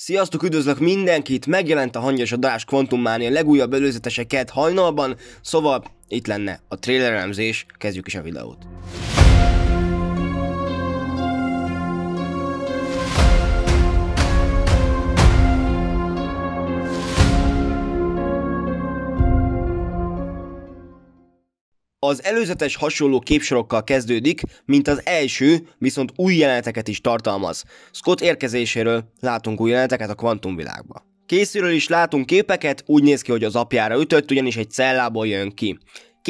Sziasztok, üdvözlök mindenkit! Megjelent a hangyas adás a legújabb előzeteseket hajnalban, szóval itt lenne a elemzés, kezdjük is a videót. Az előzetes hasonló képsorokkal kezdődik, mint az első, viszont új jeleneteket is tartalmaz. Scott érkezéséről látunk új jeleneteket a kvantumvilágba. Készülről is látunk képeket, úgy néz ki, hogy az apjára ütött, ugyanis egy cellából jön ki.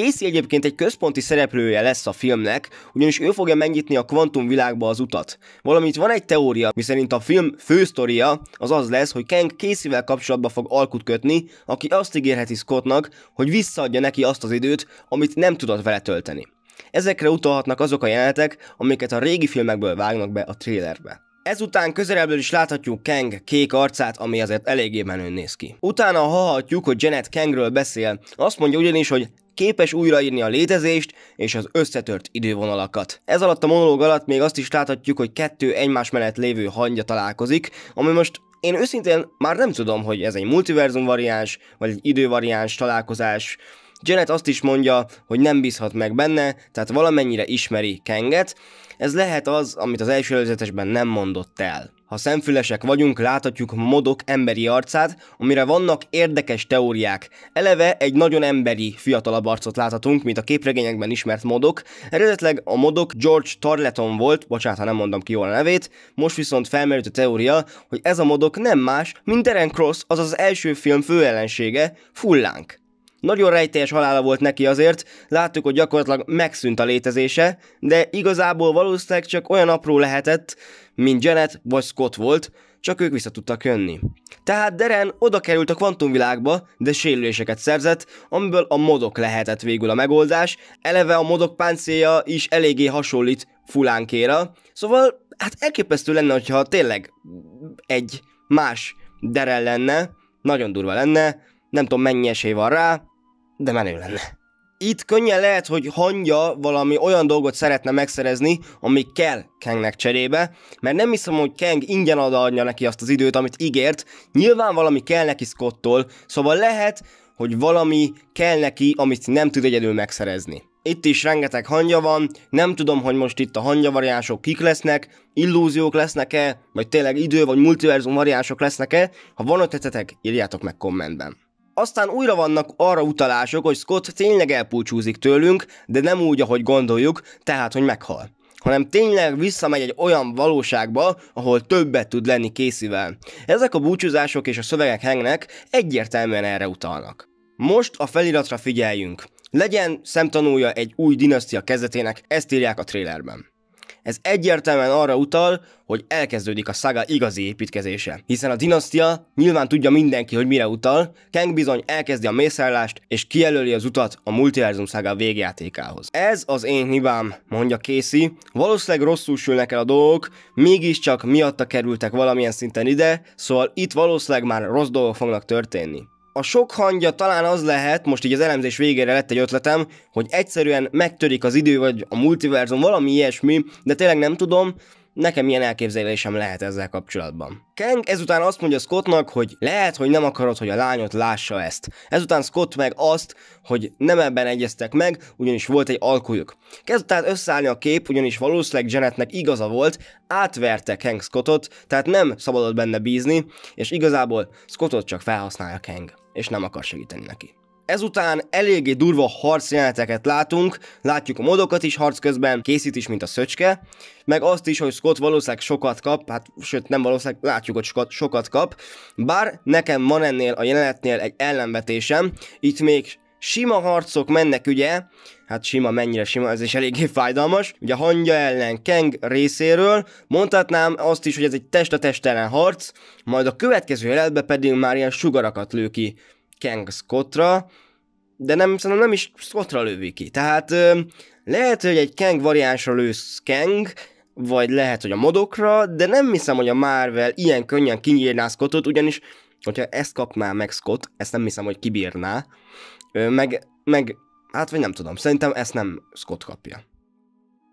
Casey egyébként egy központi szereplője lesz a filmnek, ugyanis ő fogja megnyitni a kvantumvilágba az utat. Valamint van egy teória, miszerint a film fősztoria az az lesz, hogy Kang Casey-vel kapcsolatba fog alkut kötni, aki azt ígérheti Scottnak, hogy visszaadja neki azt az időt, amit nem tudott vele tölteni. Ezekre utalhatnak azok a jelenetek, amiket a régi filmekből vágnak be a trailerbe. Ezután közelebbről is láthatjuk Kang kék arcát, ami azért eléggé menőn néz ki. Utána hallhatjuk, hogy Janet Kangről beszél, azt mondja ugyanis, hogy képes újraírni a létezést és az összetört idővonalakat. Ez alatt a monológ alatt még azt is láthatjuk, hogy kettő egymás mellett lévő hangja találkozik, ami most én őszintén már nem tudom, hogy ez egy multiverzum variáns, vagy egy idővariáns találkozás, Janet azt is mondja, hogy nem bízhat meg benne, tehát valamennyire ismeri Kenget. Ez lehet az, amit az első előzetesben nem mondott el. Ha szemfülesek vagyunk, láthatjuk modok emberi arcát, amire vannak érdekes teóriák. Eleve egy nagyon emberi, fiatalabb arcot láthatunk, mint a képregényekben ismert modok. Eredetleg a modok George Tarleton volt, bocsánat, ha nem mondom ki jól a nevét, most viszont felmerült a teória, hogy ez a modok nem más, mint Eren Cross, azaz az első film főellensége, Fullánk. Nagyon rejtélyes halála volt neki azért, láttuk, hogy gyakorlatilag megszűnt a létezése, de igazából valószínűleg csak olyan apró lehetett, mint Janet vagy Scott volt, csak ők vissza tudtak jönni. Tehát Deren oda került a kvantumvilágba, de sérüléseket szerzett, amiből a modok lehetett végül a megoldás, eleve a modok páncéja is eléggé hasonlít fulánkéra, szóval hát elképesztő lenne, hogyha tényleg egy más Deren lenne, nagyon durva lenne, nem tudom mennyi esély van rá, de menő lenne. Itt könnyen lehet, hogy hangja valami olyan dolgot szeretne megszerezni, ami kell Kangnek cserébe, mert nem hiszem, hogy Kang ingyen adja neki azt az időt, amit ígért, nyilván valami kell neki Scottól, szóval lehet, hogy valami kell neki, amit nem tud egyedül megszerezni. Itt is rengeteg hangja van, nem tudom, hogy most itt a hangyavariások kik lesznek, illúziók lesznek-e, vagy tényleg idő, vagy multiverzum variások lesznek-e. Ha van ötletetek, írjátok meg kommentben. Aztán újra vannak arra utalások, hogy Scott tényleg elpúcsúzik tőlünk, de nem úgy, ahogy gondoljuk, tehát, hogy meghal hanem tényleg visszamegy egy olyan valóságba, ahol többet tud lenni készivel. Ezek a búcsúzások és a szövegek hengnek egyértelműen erre utalnak. Most a feliratra figyeljünk. Legyen szemtanúja egy új dinasztia kezdetének, ezt írják a trélerben. Ez egyértelműen arra utal, hogy elkezdődik a saga igazi építkezése. Hiszen a dinasztia nyilván tudja mindenki, hogy mire utal, Kang bizony elkezdi a mészárlást és kijelöli az utat a multiverzum szága végjátékához. Ez az én hibám, mondja Casey, valószínűleg rosszul sülnek el a dolgok, mégiscsak miatta kerültek valamilyen szinten ide, szóval itt valószínűleg már rossz dolgok fognak történni a sok hangja talán az lehet, most így az elemzés végére lett egy ötletem, hogy egyszerűen megtörik az idő, vagy a multiverzum, valami ilyesmi, de tényleg nem tudom, nekem ilyen elképzelésem lehet ezzel kapcsolatban. Kang ezután azt mondja Scottnak, hogy lehet, hogy nem akarod, hogy a lányot lássa ezt. Ezután Scott meg azt, hogy nem ebben egyeztek meg, ugyanis volt egy alkujuk. Kezd tehát összeállni a kép, ugyanis valószínűleg Janetnek igaza volt, átverte Kang Scottot, tehát nem szabadott benne bízni, és igazából Scottot csak felhasználja Kang és nem akar segíteni neki. Ezután eléggé durva harcjeleneteket látunk, látjuk a modokat is harc közben, készít is, mint a szöcske, meg azt is, hogy Scott valószínűleg sokat kap, hát sőt nem valószínűleg, látjuk, hogy sokat, sokat kap, bár nekem van ennél a jelenetnél egy ellenvetésem, itt még sima harcok mennek ugye, hát sima, mennyire sima, ez is eléggé fájdalmas, ugye hangya ellen Kang részéről, mondhatnám azt is, hogy ez egy test a test ellen harc, majd a következő jelenetben pedig már ilyen sugarakat lő ki Kang Scottra, de nem, szerintem nem is Scottra lövi ki, tehát ö, lehet, hogy egy Kang variánsra lősz Kang, vagy lehet, hogy a modokra, de nem hiszem, hogy a Marvel ilyen könnyen kinyírná Scottot, ugyanis Hogyha ezt kapná meg Scott, ezt nem hiszem, hogy kibírná, meg, meg, hát vagy nem tudom, szerintem ezt nem Scott kapja.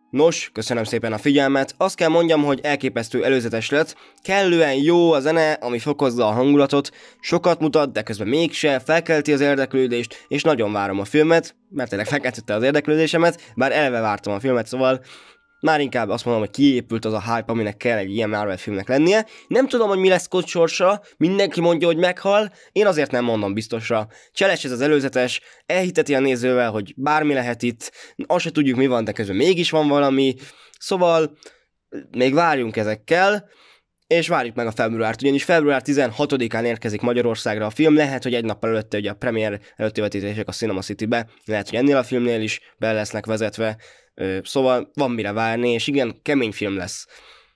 Nos, köszönöm szépen a figyelmet, azt kell mondjam, hogy elképesztő előzetes lett, kellően jó a zene, ami fokozza a hangulatot, sokat mutat, de közben mégse, felkelti az érdeklődést, és nagyon várom a filmet, mert tényleg felkeltette az érdeklődésemet, bár elve vártam a filmet, szóval már inkább azt mondom, hogy kiépült az a hype, aminek kell egy ilyen Marvel filmnek lennie. Nem tudom, hogy mi lesz Scott sorsa, mindenki mondja, hogy meghal, én azért nem mondom biztosra. Cseles ez az előzetes, elhiteti a nézővel, hogy bármi lehet itt, azt se tudjuk mi van, de közben mégis van valami, szóval még várjunk ezekkel, és várjuk meg a februárt, ugyanis február 16-án érkezik Magyarországra a film, lehet, hogy egy nap előtte ugye a premier előtti vetítések a Cinema City-be, lehet, hogy ennél a filmnél is be lesznek vezetve, Szóval van mire várni, és igen, kemény film lesz.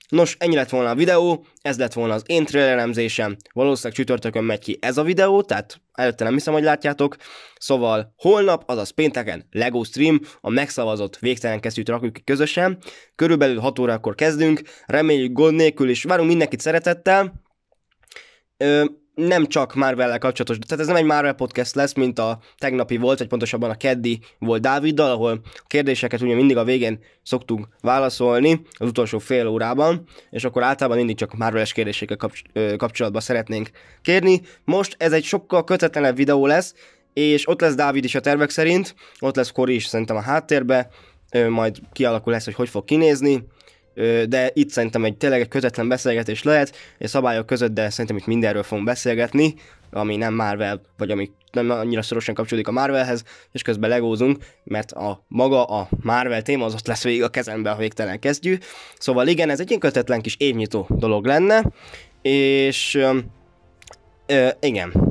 Nos, ennyi lett volna a videó, ez lett volna az én traileremzésem, valószínűleg csütörtökön megy ki ez a videó, tehát előtte nem hiszem, hogy látjátok. Szóval holnap, azaz pénteken LEGO stream, a megszavazott végtelen kesztyűt rakjuk ki közösen. Körülbelül 6 órakor kezdünk, reméljük gond nélkül, és várunk mindenkit szeretettel. Ö, nem csak már vele kapcsolatos, tehát ez nem egy Marvel podcast lesz, mint a tegnapi volt, vagy pontosabban a keddi volt Dáviddal, ahol a kérdéseket ugye mindig a végén szoktunk válaszolni az utolsó fél órában, és akkor általában mindig csak Marvel-es kérdésekkel kapcs- kapcsolatban szeretnénk kérni. Most ez egy sokkal kötetlenebb videó lesz, és ott lesz Dávid is a tervek szerint, ott lesz Kori is szerintem a háttérbe, majd kialakul lesz, hogy hogy fog kinézni, de itt szerintem egy tényleg egy közvetlen beszélgetés lehet, és szabályok között, de szerintem itt mindenről fogunk beszélgetni, ami nem Marvel, vagy ami nem annyira szorosan kapcsolódik a Marvelhez, és közben legózunk, mert a maga a Marvel téma az ott lesz végig a kezemben, ha végtelen kezdjük, Szóval igen, ez egy ilyen kötetlen kis évnyitó dolog lenne, és ö, igen,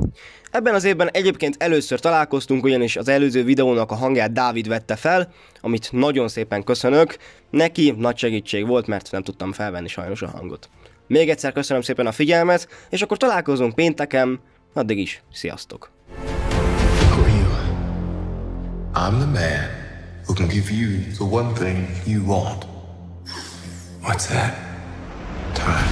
Ebben az évben egyébként először találkoztunk, ugyanis az előző videónak a hangját Dávid vette fel, amit nagyon szépen köszönök. Neki nagy segítség volt, mert nem tudtam felvenni sajnos a hangot. Még egyszer köszönöm szépen a figyelmet, és akkor találkozunk pénteken, addig is, sziasztok! I'm the man who can give you the one thing you want. What's that? Time.